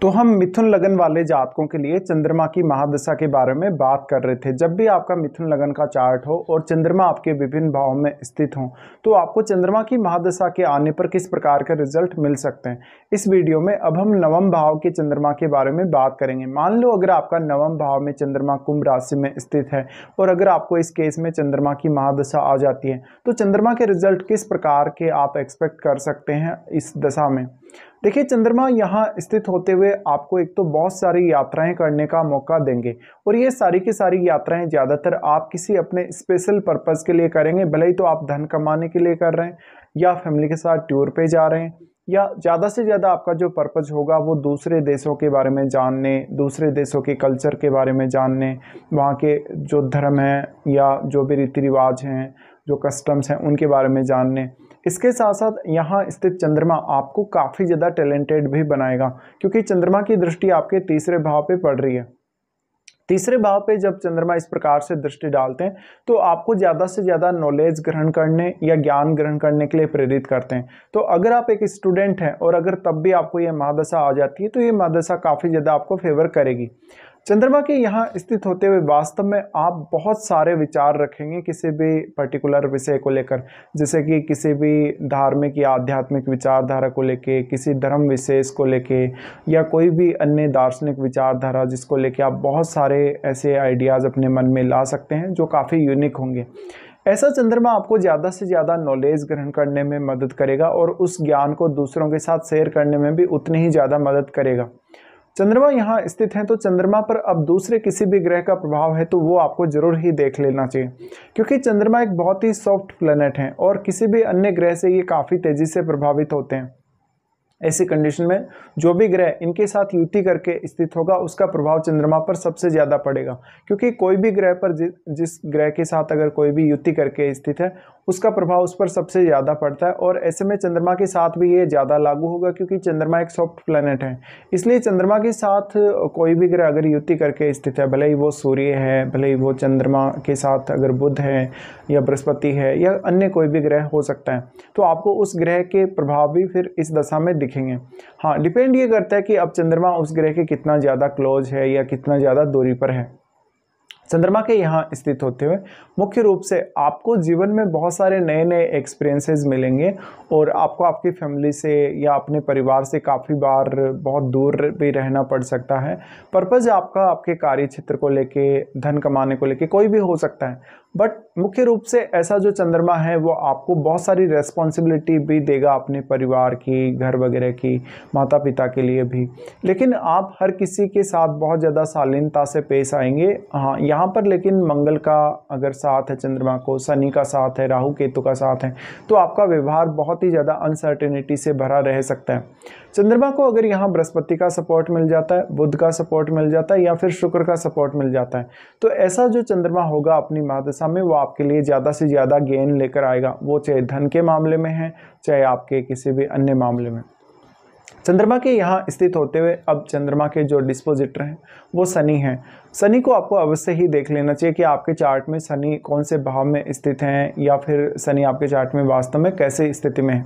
तो हम मिथुन लगन वाले जातकों के लिए चंद्रमा की महादशा के बारे में बात कर रहे थे जब भी आपका मिथुन लगन का चार्ट हो और चंद्रमा आपके विभिन्न भाव में स्थित हो तो आपको चंद्रमा की महादशा के आने पर किस प्रकार के रिजल्ट मिल सकते हैं इस वीडियो में अब हम नवम भाव के चंद्रमा के बारे में बात करेंगे मान लो अगर आपका नवम भाव में चंद्रमा कुंभ राशि में स्थित है और अगर आपको इस केस में चंद्रमा की महादशा आ जाती है तो चंद्रमा के रिजल्ट किस प्रकार के आप एक्सपेक्ट कर सकते हैं इस दशा में देखिए चंद्रमा यहाँ स्थित होते हुए आपको एक तो बहुत सारी यात्राएं करने का मौका देंगे और ये सारी की सारी यात्राएं ज़्यादातर आप किसी अपने स्पेशल पर्पज़ के लिए करेंगे भले ही तो आप धन कमाने के लिए कर रहे हैं या फैमिली के साथ टूर पे जा रहे हैं या ज़्यादा से ज़्यादा आपका जो पर्पज़ होगा वो दूसरे देशों के बारे में जानने दूसरे देशों के कल्चर के बारे में जानने वहाँ के जो धर्म हैं या जो भी रीति रिवाज हैं जो कस्टम्स हैं उनके बारे में जानने इसके साथ साथ यहाँ स्थित चंद्रमा आपको काफ़ी ज़्यादा टैलेंटेड भी बनाएगा क्योंकि चंद्रमा की दृष्टि आपके तीसरे भाव पे पड़ रही है तीसरे भाव पे जब चंद्रमा इस प्रकार से दृष्टि डालते हैं तो आपको ज़्यादा से ज़्यादा नॉलेज ग्रहण करने या ज्ञान ग्रहण करने के लिए प्रेरित करते हैं तो अगर आप एक स्टूडेंट हैं और अगर तब भी आपको यह महादशा आ जाती है तो ये महादशा काफ़ी ज़्यादा आपको फेवर करेगी चंद्रमा के यहाँ स्थित होते हुए वास्तव में आप बहुत सारे विचार रखेंगे किसी भी पर्टिकुलर विषय को लेकर जैसे कि किसी भी धार्मिक या आध्यात्मिक विचारधारा को लेके किसी धर्म विशेष को लेके या कोई भी अन्य दार्शनिक विचारधारा जिसको लेके आप बहुत सारे ऐसे आइडियाज़ अपने मन में ला सकते हैं जो काफ़ी यूनिक होंगे ऐसा चंद्रमा आपको ज़्यादा से ज़्यादा नॉलेज ग्रहण करने में मदद करेगा और उस ज्ञान को दूसरों के साथ शेयर करने में भी उतनी ही ज़्यादा मदद करेगा चंद्रमा यहाँ स्थित है तो चंद्रमा पर अब दूसरे किसी भी ग्रह का प्रभाव है तो वो आपको जरूर ही देख लेना चाहिए क्योंकि चंद्रमा एक बहुत ही सॉफ्ट प्लेनेट है और किसी भी अन्य ग्रह से ये काफ़ी तेज़ी से प्रभावित होते हैं ऐसी कंडीशन में जो भी ग्रह इनके साथ युति करके स्थित होगा उसका प्रभाव चंद्रमा पर सबसे ज़्यादा पड़ेगा क्योंकि कोई भी ग्रह पर जिस ग्रह के साथ अगर कोई भी युति करके स्थित है उसका प्रभाव उस पर सबसे ज़्यादा पड़ता है और ऐसे में चंद्रमा के साथ भी ये ज़्यादा लागू होगा क्योंकि चंद्रमा एक सॉफ्ट प्लैनेट है इसलिए चंद्रमा के साथ कोई भी ग्रह अगर युति करके स्थित है भले ही वो सूर्य है भले ही वो चंद्रमा के साथ अगर बुध है या बृहस्पति है या अन्य कोई भी ग्रह हो सकता है तो आपको उस ग्रह के प्रभाव भी फिर इस दशा में दिखेंगे हाँ डिपेंड ये करता है कि अब चंद्रमा उस ग्रह के कितना ज़्यादा क्लोज है या कितना ज़्यादा दूरी पर है चंद्रमा के यहाँ स्थित होते हुए मुख्य रूप से आपको जीवन में बहुत सारे नए नए एक्सपीरियंसेस मिलेंगे और आपको आपकी फैमिली से या अपने परिवार से काफ़ी बार बहुत दूर भी रहना पड़ सकता है पर्पज़ आपका आपके कार्य क्षेत्र को लेके धन कमाने को लेके कोई भी हो सकता है बट मुख्य रूप से ऐसा जो चंद्रमा है वो आपको बहुत सारी रेस्पॉन्सिबिलिटी भी देगा अपने परिवार की घर वगैरह की माता पिता के लिए भी लेकिन आप हर किसी के साथ बहुत ज़्यादा शालीनता से पेश आएंगे हाँ यहाँ पर लेकिन मंगल का अगर साथ है चंद्रमा को शनि का साथ है राहु केतु का साथ है तो आपका व्यवहार बहुत ही ज़्यादा अनसर्टेनिटी से भरा रह सकता है चंद्रमा को अगर यहाँ बृहस्पति का सपोर्ट मिल जाता है बुध का सपोर्ट मिल जाता है या फिर शुक्र का सपोर्ट मिल जाता है तो ऐसा जो चंद्रमा होगा अपनी महादशा में वो आपके लिए ज़्यादा से ज़्यादा गेन लेकर आएगा वो चाहे धन के मामले में है चाहे आपके किसी भी अन्य मामले में चंद्रमा के यहाँ स्थित होते हुए अब चंद्रमा के जो डिस्पोजिटर हैं वो शनि हैं शनि को आपको अवश्य ही देख लेना चाहिए कि आपके चार्ट में शनि कौन से भाव में स्थित हैं या फिर शनि आपके चार्ट में वास्तव में कैसे स्थिति में है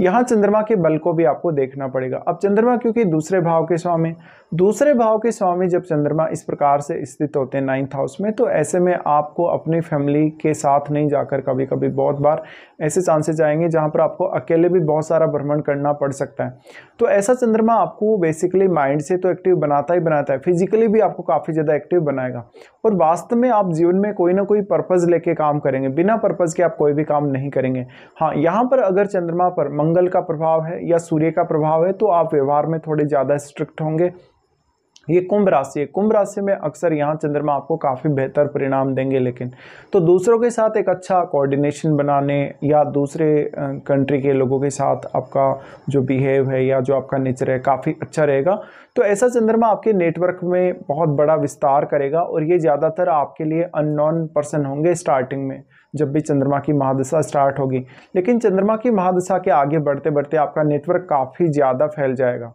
यहाँ चंद्रमा के बल को भी आपको देखना पड़ेगा अब चंद्रमा क्योंकि दूसरे भाव के स्वामी दूसरे भाव के स्वामी जब चंद्रमा इस प्रकार से स्थित होते हैं नाइन्थ हाउस में तो ऐसे में आपको अपनी फैमिली के साथ नहीं जाकर कभी कभी बहुत बार ऐसे चांसेस आएंगे जहाँ पर आपको अकेले भी बहुत सारा भ्रमण करना पड़ सकता है तो ऐसा चंद्रमा आपको बेसिकली माइंड से तो एक्टिव बनाता ही बनाता है फिजिकली भी आपको काफ़ी ज़्यादा इफेक्टिव बनाएगा और वास्तव में आप जीवन में कोई ना कोई पर्पज़ लेके काम करेंगे बिना पर्पज़ के आप कोई भी काम नहीं करेंगे हाँ यहाँ पर अगर चंद्रमा पर मंगल का प्रभाव है या सूर्य का प्रभाव है तो आप व्यवहार में थोड़े ज़्यादा स्ट्रिक्ट होंगे ये कुंभ राशि है कुंभ राशि में अक्सर यहाँ चंद्रमा आपको काफ़ी बेहतर परिणाम देंगे लेकिन तो दूसरों के साथ एक अच्छा कोऑर्डिनेशन बनाने या दूसरे कंट्री के लोगों के साथ आपका जो बिहेव है या जो आपका नेचर है काफ़ी अच्छा रहेगा तो ऐसा चंद्रमा आपके नेटवर्क में बहुत बड़ा विस्तार करेगा और ये ज़्यादातर आपके लिए अननोन पर्सन होंगे स्टार्टिंग में जब भी चंद्रमा की महादशा स्टार्ट होगी लेकिन चंद्रमा की महादशा के आगे बढ़ते बढ़ते आपका नेटवर्क काफ़ी ज़्यादा फैल जाएगा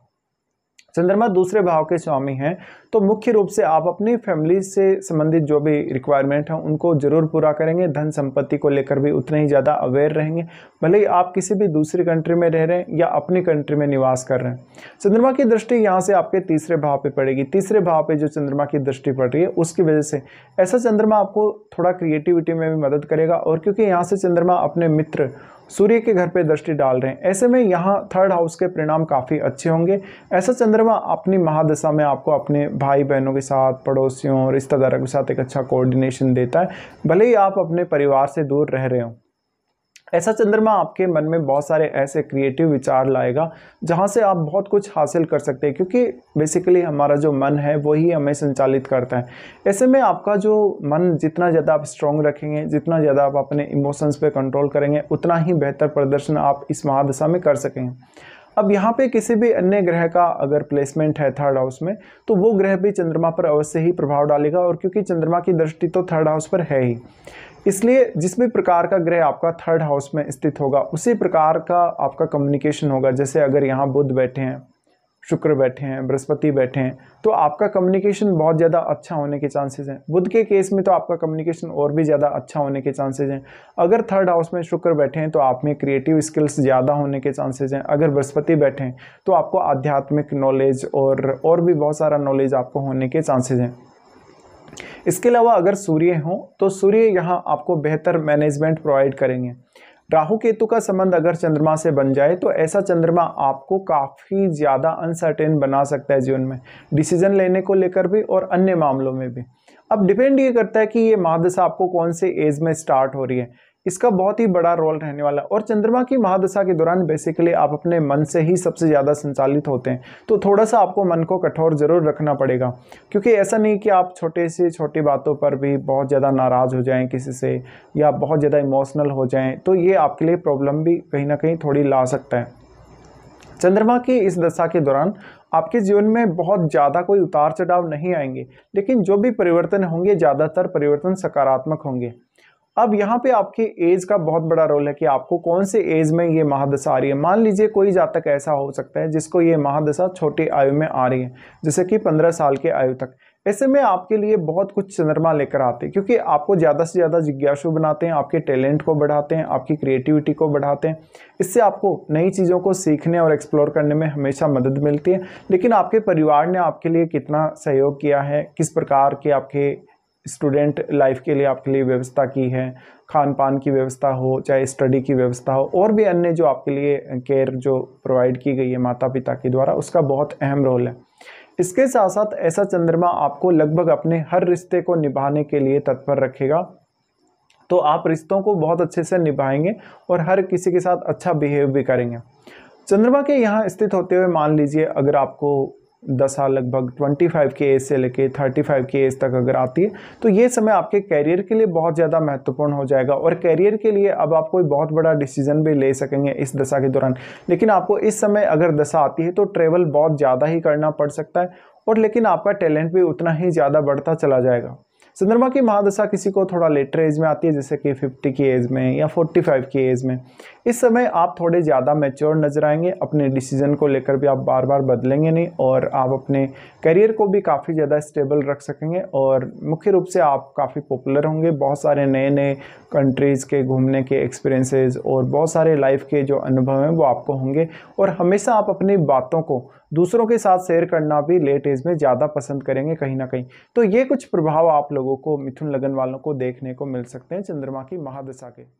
चंद्रमा दूसरे भाव के स्वामी हैं तो मुख्य रूप से आप अपनी फैमिली से संबंधित जो भी रिक्वायरमेंट है उनको जरूर पूरा करेंगे धन संपत्ति को लेकर भी उतने ही ज़्यादा अवेयर रहेंगे भले ही आप किसी भी दूसरी कंट्री में रह रहे हैं या अपनी कंट्री में निवास कर रहे हैं चंद्रमा की दृष्टि यहाँ से आपके तीसरे भाव पर पड़ेगी तीसरे भाव पर जो चंद्रमा की दृष्टि पड़ रही है उसकी वजह से ऐसा चंद्रमा आपको थोड़ा क्रिएटिविटी में भी मदद करेगा और क्योंकि यहाँ से चंद्रमा अपने मित्र सूर्य के घर पे दृष्टि डाल रहे हैं ऐसे में यहाँ थर्ड हाउस के परिणाम काफ़ी अच्छे होंगे ऐसा चंद्रमा अपनी महादशा में आपको अपने भाई बहनों के साथ पड़ोसियों रिश्तेदारों के साथ एक अच्छा कोऑर्डिनेशन देता है भले ही आप अपने परिवार से दूर रह रहे हों ऐसा चंद्रमा आपके मन में बहुत सारे ऐसे क्रिएटिव विचार लाएगा जहाँ से आप बहुत कुछ हासिल कर सकते हैं क्योंकि बेसिकली हमारा जो मन है वही हमें संचालित करता है ऐसे में आपका जो मन जितना ज़्यादा आप स्ट्रॉन्ग रखेंगे जितना ज़्यादा आप अपने इमोशंस पे कंट्रोल करेंगे उतना ही बेहतर प्रदर्शन आप इस महादशा में कर सकेंगे अब यहाँ पे किसी भी अन्य ग्रह का अगर प्लेसमेंट है थर्ड हाउस में तो वो ग्रह भी चंद्रमा पर अवश्य ही प्रभाव डालेगा और क्योंकि चंद्रमा की दृष्टि तो थर्ड हाउस पर है ही इसलिए जिस भी प्रकार का ग्रह आपका थर्ड हाउस में स्थित होगा उसी प्रकार का आपका कम्युनिकेशन होगा जैसे अगर यहाँ बुद्ध बैठे हैं शुक्र बैठे हैं बृहस्पति बैठे हैं तो आपका कम्युनिकेशन बहुत ज़्यादा अच्छा होने के चांसेस हैं बुद्ध के केस में तो आपका कम्युनिकेशन और भी ज़्यादा अच्छा होने के चांसेस हैं अगर थर्ड हाउस में शुक्र बैठे हैं तो आप में क्रिएटिव स्किल्स ज़्यादा होने के चांसेस हैं अगर बृहस्पति बैठे हैं तो आपको आध्यात्मिक नॉलेज और और भी बहुत सारा नॉलेज आपको होने के चांसेज हैं इसके अलावा अगर सूर्य हो तो सूर्य यहाँ आपको बेहतर मैनेजमेंट प्रोवाइड करेंगे राहु केतु का संबंध अगर चंद्रमा से बन जाए तो ऐसा चंद्रमा आपको काफ़ी ज़्यादा अनसर्टेन बना सकता है जीवन में डिसीजन लेने को लेकर भी और अन्य मामलों में भी अब डिपेंड ये करता है कि ये महादशा आपको कौन से एज में स्टार्ट हो रही है इसका बहुत ही बड़ा रोल रहने वाला है और चंद्रमा की महादशा के दौरान बेसिकली आप अपने मन से ही सबसे ज़्यादा संचालित होते हैं तो थोड़ा सा आपको मन को कठोर ज़रूर रखना पड़ेगा क्योंकि ऐसा नहीं कि आप छोटे से छोटी बातों पर भी बहुत ज़्यादा नाराज़ हो जाएं किसी से या बहुत ज़्यादा इमोशनल हो जाएँ तो ये आपके लिए प्रॉब्लम भी कहीं ना कहीं थोड़ी ला सकता है चंद्रमा की इस दशा के दौरान आपके जीवन में बहुत ज़्यादा कोई उतार चढ़ाव नहीं आएंगे लेकिन जो भी परिवर्तन होंगे ज़्यादातर परिवर्तन सकारात्मक होंगे अब यहाँ पे आपके एज का बहुत बड़ा रोल है कि आपको कौन से एज में ये महादशा आ रही है मान लीजिए कोई जातक ऐसा हो सकता है जिसको ये महादशा छोटी आयु में आ रही है जैसे कि पंद्रह साल के आयु तक ऐसे में आपके लिए बहुत कुछ चंद्रमा लेकर आते हैं क्योंकि आपको ज़्यादा से ज़्यादा जिज्ञासु बनाते हैं आपके टैलेंट को बढ़ाते हैं आपकी क्रिएटिविटी को बढ़ाते हैं इससे आपको नई चीज़ों को सीखने और एक्सप्लोर करने में हमेशा मदद मिलती है लेकिन आपके परिवार ने आपके लिए कितना सहयोग किया है किस प्रकार के आपके स्टूडेंट लाइफ के लिए आपके लिए व्यवस्था की है खान पान की व्यवस्था हो चाहे स्टडी की व्यवस्था हो और भी अन्य जो आपके लिए केयर जो प्रोवाइड की गई है माता पिता के द्वारा उसका बहुत अहम रोल है इसके साथ साथ ऐसा चंद्रमा आपको लगभग अपने हर रिश्ते को निभाने के लिए तत्पर रखेगा तो आप रिश्तों को बहुत अच्छे से निभाएंगे और हर किसी के साथ अच्छा बिहेव भी करेंगे चंद्रमा के यहाँ स्थित होते हुए मान लीजिए अगर आपको दशा लगभग 25 के एज से लेके 35 के एज तक अगर आती है तो ये समय आपके कैरियर के लिए बहुत ज़्यादा महत्वपूर्ण हो जाएगा और कैरियर के लिए अब आप कोई बहुत बड़ा डिसीजन भी ले सकेंगे इस दशा के दौरान लेकिन आपको इस समय अगर दशा आती है तो ट्रेवल बहुत ज़्यादा ही करना पड़ सकता है और लेकिन आपका टैलेंट भी उतना ही ज़्यादा बढ़ता चला जाएगा चंद्रमा की महादशा किसी को थोड़ा लेटर एज में आती है जैसे कि 50 की एज में या 45 की एज में इस समय आप थोड़े ज़्यादा मेच्योर नजर आएंगे अपने डिसीजन को लेकर भी आप बार बार बदलेंगे नहीं और आप अपने करियर को भी काफ़ी ज़्यादा स्टेबल रख सकेंगे और मुख्य रूप से आप काफ़ी पॉपुलर होंगे बहुत सारे नए नए कंट्रीज़ के घूमने के एक्सपीरियंसेस और बहुत सारे लाइफ के जो अनुभव हैं वो आपको होंगे और हमेशा आप अपनी बातों को दूसरों के साथ शेयर करना भी लेट एज में ज़्यादा पसंद करेंगे कहीं ना कहीं तो ये कुछ प्रभाव आप लोगों को मिथुन लगन वालों को देखने को मिल सकते हैं चंद्रमा की महादशा के